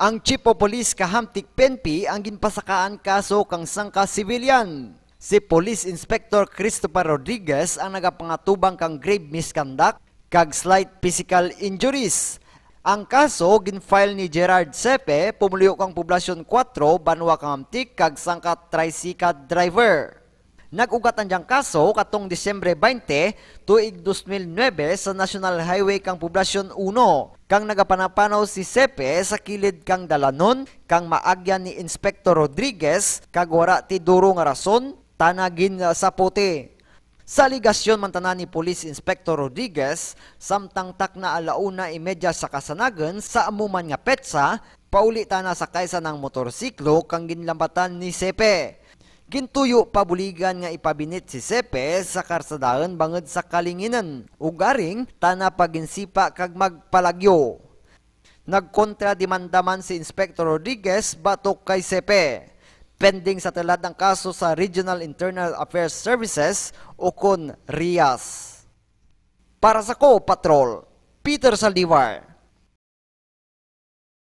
Ang chief of police kahamtik Penpi ang ginpasakaan kaso kang sangka civilian. Si Police Inspector Christopher Rodriguez ang nagapangatubang kang grave misconduct kag slight physical injuries. Ang kaso ginfile ni Gerard Sepe pumulyo kang poblasyon 4 Banwa Kahamtik kag sangka tricycle driver. Nagugat ang diyang kaso katong Disyembre 20, tuig 2009 sa National Highway kang Poblasyon 1 kang nagapanapanaw si Sepe sa kilid kang dalanon, kang maagyan ni Inspector Rodriguez, kagwara ti duro nga rason, tanagin sa puti. Sa ligasyon mantana ni Police Inspector Rodriguez, samtang tak na alauna imedya e sa kasanagan sa amuman nga petsa, pauli ta na sa sa ng motorsiklo kang ginlambatan ni Sepe. Gintuyo pabuligan nga ipabinit si Sepe sa karsadaan bangod sa kalinginan. Ugaring tana paginsipa kag magpalagyo. Nagkontra demandaman si Inspector Rodriguez batok kay Sepe. Pending sa talad ng kaso sa Regional Internal Affairs Services o kon RIAS. Para sa ko, Patrol, Peter Saldivar.